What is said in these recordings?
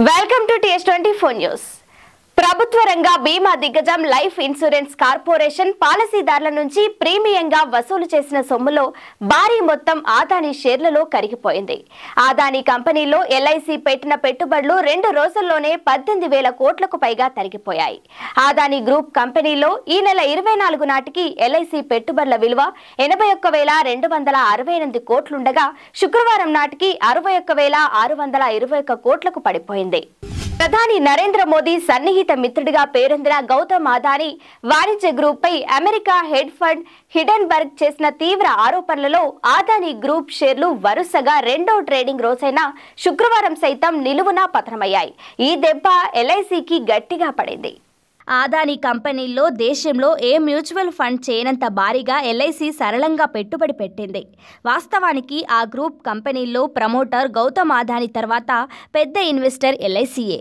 Welcome to th 24 News. ప్రభుత్వ రంగ బీమా దిగ్గజం లైఫ్ ఇన్సూరెన్స్ కార్పొరేషన్ పాలసీదారుల నుంచి ప్రీమియంగా వసూలు చేసిన సొమ్ములో భారీ మొత్తం ఆదాని షేర్లలో కరిగిపోయింది ఆదాని కంపెనీలో ఎల్ఐసి పెట్టిన పెట్టుబడులు రెండు రోజుల్లోనే పద్దెనిమిది వేల కోట్లకు పైగా తరిగిపోయాయి ఆదాని గ్రూప్ కంపెనీలో ఈ నెల ఇరవై నాలుగు నాటికి ఎల్ఐసి పెట్టుబడుల విలువ ఎనభై ఒక్క వేల రెండు వందల అరవై ఎనిమిది కోట్లుండగా శుక్రవారం నాటికి అరవై ఒక్క వేల ఆరు వందల ఇరవై ఒక్క కోట్లకు పడిపోయింది ప్రధాని నరేంద్ర మోదీ సన్నిహిత మిత్రుడిగా పేరొందిన గౌతమ్ అదానీ వాణిజ్య గ్రూప్ పై అమెరికా హెడ్ ఫండ్ హిడెన్బర్గ్ చేసిన తీవ్ర ఆరోపణలలో ఆదాని గ్రూప్ షేర్లు వరుసగా రెండో ట్రేడింగ్ రోజైన శుక్రవారం సైతం నిలువునా పతనమయ్యాయి ఈ దెబ్బ ఎల్ఐసికి గట్టిగా పడింది ఆదాని కంపెనీల్లో దేశంలో ఏ మ్యూచువల్ ఫండ్ చేయనంత భారీగా ఎల్ఐసి సరళంగా పెట్టుబడి పెట్టింది వాస్తవానికి ఆ గ్రూప్ కంపెనీల్లో ప్రమోటర్ గౌతమ్ ఆదాని తర్వాత పెద్ద ఇన్వెస్టర్ ఎల్ఐసీయే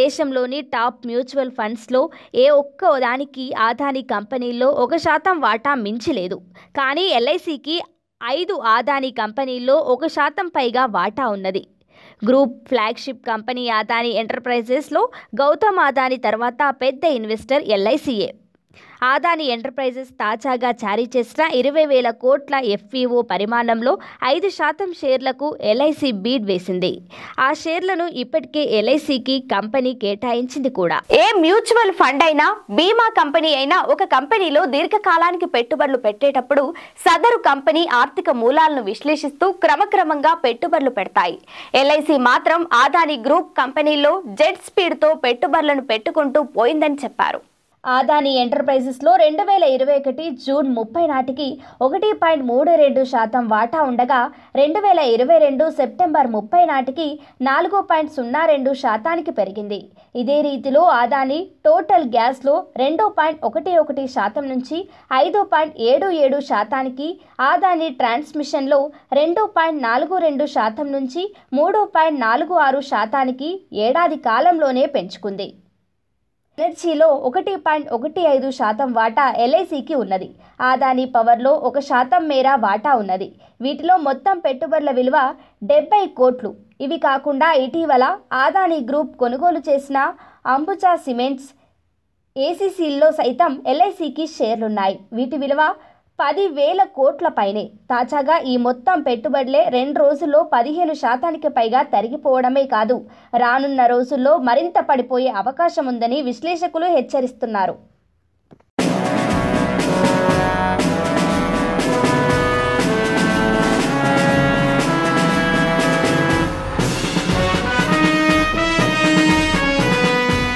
దేశంలోని టాప్ మ్యూచువల్ ఫండ్స్లో ఏ ఒక్క దానికి ఆదాని కంపెనీల్లో ఒక శాతం వాటా లేదు కానీ ఎల్ఐసికి ఐదు ఆదాని కంపెనీల్లో ఒక శాతం పైగా వాటా ఉన్నది గ్రూప్ ఫ్లాగ్షిప్ కంపెనీ ఆదాని ఎంటర్ప్రైజెస్లో గౌతమ్ ఆదాని తర్వాత పెద్ద ఇన్వెస్టర్ ఎల్ఐసిఏ ఆదాని ఎంటర్ప్రైజెస్ తాజాగా జారీ చేసిన ఇరవై వేల కోట్ల ఎఫ్ఈఓ పరిమాణంలో ఐదు శాతం షేర్లకు ఎల్ఐసి బీడ్ వేసింది ఆ షేర్లను ఇప్పటికే ఎల్ఐసికి కంపెనీ కేటాయించింది కూడా ఏ మ్యూచువల్ ఫండ్ అయినా బీమా కంపెనీ అయినా ఒక కంపెనీలో దీర్ఘకాలానికి పెట్టుబడులు పెట్టేటప్పుడు సదరు కంపెనీ ఆర్థిక మూలాలను విశ్లేషిస్తూ క్రమక్రమంగా పెట్టుబడులు పెడతాయి ఎల్ఐసి మాత్రం ఆదాని గ్రూప్ కంపెనీలో జెట్ స్పీడ్తో పెట్టుబడులను పెట్టుకుంటూ పోయిందని చెప్పారు ఆదాని ఎంటర్ప్రైజెస్లో రెండు వేల ఇరవై ఒకటి జూన్ ముప్పై నాటికి ఒకటి పాయింట్ మూడు రెండు శాతం వాటా ఉండగా రెండు వేల ఇరవై రెండు సెప్టెంబర్ ముప్పై నాటికి నాలుగు పాయింట్ సున్నా రెండు శాతానికి పెరిగింది ఇదే రీతిలో ఆదాని టోటల్ గ్యాస్లో రెండు పాయింట్ ఒకటి ఒకటి శాతం నుంచి ఐదు పాయింట్ ఏడు ఏడు శాతానికి ఆదాని ట్రాన్స్మిషన్లో రెండు పాయింట్ నాలుగు రెండు శాతం నుంచి మూడు పాయింట్ నాలుగు ఆరు శాతానికి ఏడాది కాలంలోనే పెంచుకుంది ఎనర్జీలో ఒకటి పాయింట్ ఒకటి ఐదు శాతం వాటా ఎల్ఐసికి ఉన్నది ఆదాని పవర్లో ఒక శాతం మేర వాటా ఉన్నది వీటిలో మొత్తం పెట్టుబడుల విలువ డెబ్బై కోట్లు ఇవి కాకుండా ఇటీవల ఆదాని గ్రూప్ కొనుగోలు చేసిన అంబుజా సిమెంట్స్ ఏసీసీల్లో సైతం ఎల్ఐసికి షేర్లున్నాయి వీటి విలువ పదివేల కోట్ల పైనే తాజాగా ఈ మొత్తం పెట్టుబడులే రెండు రోజుల్లో పదిహేను శాతానికి పైగా తరిగిపోవడమే కాదు రానున్న రోజుల్లో మరింత పడిపోయే అవకాశం ఉందని విశ్లేషకులు హెచ్చరిస్తున్నారు